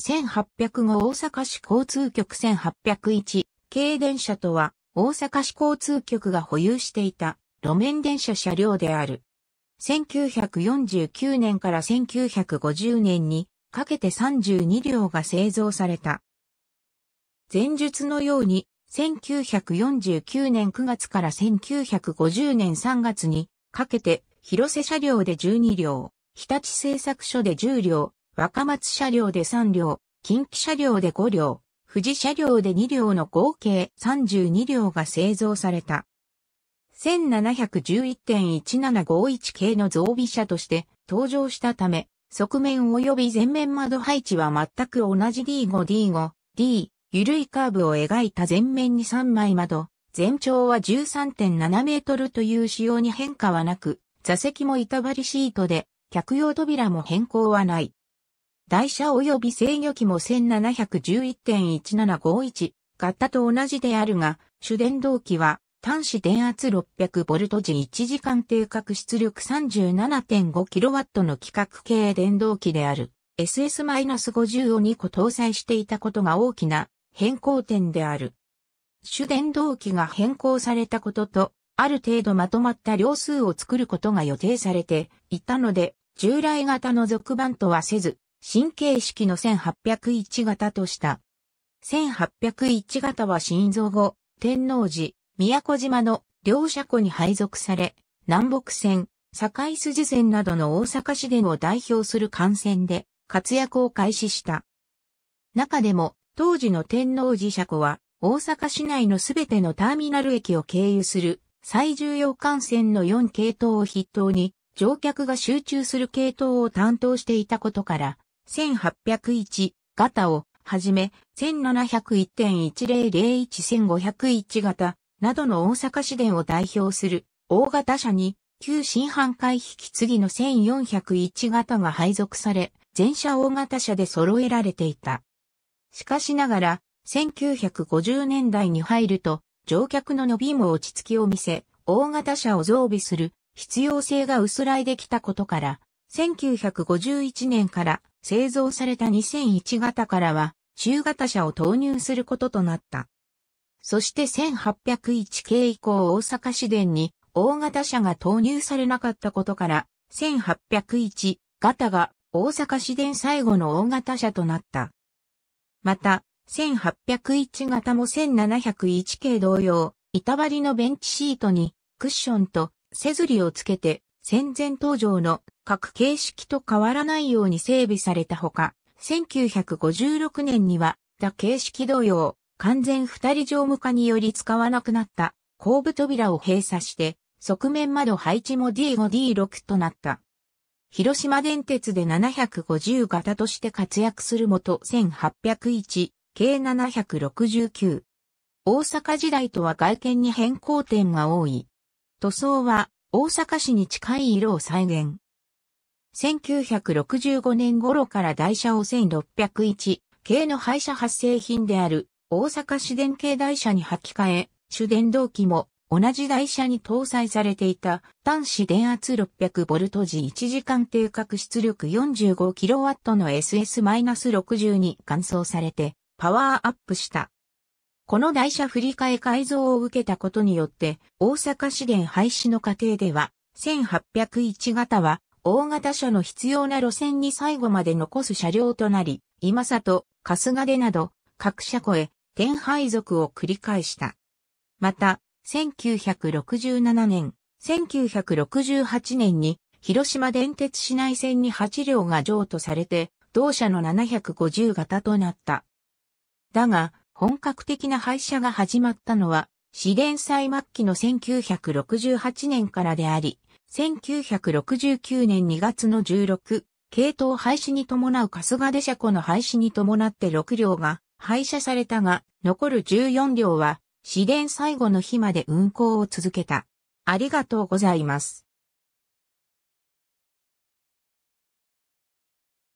1805大阪市交通局1801軽電車とは大阪市交通局が保有していた路面電車車両である。1949年から1950年にかけて32両が製造された。前述のように1949年9月から1950年3月にかけて広瀬車両で12両、日立製作所で10両、若松車両で3両、近畿車両で5両、富士車両で2両の合計32両が製造された。1711.1751系の増備車として登場したため、側面及び前面窓配置は全く同じ D5D5、D、緩いカーブを描いた前面に3枚窓、全長は13.7メートルという仕様に変化はなく、座席も板張りシートで、客用扉も変更はない。台車及び制御機も1711.1751型と同じであるが、主電動機は端子電圧 600V 時1時間定格出力 37.5kW の規格系電動機である SS-50 を2個搭載していたことが大きな変更点である。主電動機が変更されたことと、ある程度まとまった量数を作ることが予定されていたので、従来型の続版とはせず、新形式の1801型とした。1801型は新造後、天王寺、宮古島の両車庫に配属され、南北線、境筋線などの大阪市電を代表する幹線で活躍を開始した。中でも、当時の天王寺車庫は、大阪市内のすべてのターミナル駅を経由する最重要幹線の4系統を筆頭に、乗客が集中する系統を担当していたことから、1801型をはじめ、1701.1001-1501型などの大阪市電を代表する大型車に、旧新阪会引き継ぎの1401型が配属され、全車大型車で揃えられていた。しかしながら、1950年代に入ると、乗客の伸びも落ち着きを見せ、大型車を増備する必要性が薄らいできたことから、1951年から製造された2001型からは、中型車を投入することとなった。そして1801系以降大阪市電に大型車が投入されなかったことから、1801型が大阪市電最後の大型車となった。また、1801型も1701系同様、板張りのベンチシートにクッションと背ずりをつけて戦前登場の各形式と変わらないように整備されたほか、1956年には、他形式同様、完全二人乗務化により使わなくなった後部扉を閉鎖して、側面窓配置も D5D6 となった。広島電鉄で750型として活躍する元1801、計769。大阪時代とは外見に変更点が多い。塗装は大阪市に近い色を再現。1965年頃から台車を1601系の廃車発生品である大阪市電系台車に履き替え、主電動機も同じ台車に搭載されていた端子電圧 600V 時1時間定格出力 45kW の SS-62 換装されてパワーアップした。この台車振り替え改造を受けたことによって大阪市電廃止の過程では1801型は大型車の必要な路線に最後まで残す車両となり、今里、春日出など、各車庫へ、転配属を繰り返した。また、1967年、1968年に、広島電鉄市内線に8両が譲渡されて、同社の750型となった。だが、本格的な廃車が始まったのは、市電祭末期の1968年からであり、1969年2月の16、系統廃止に伴う春日出車庫の廃止に伴って6両が廃車されたが、残る14両は、市電最後の日まで運行を続けた。ありがとうございます。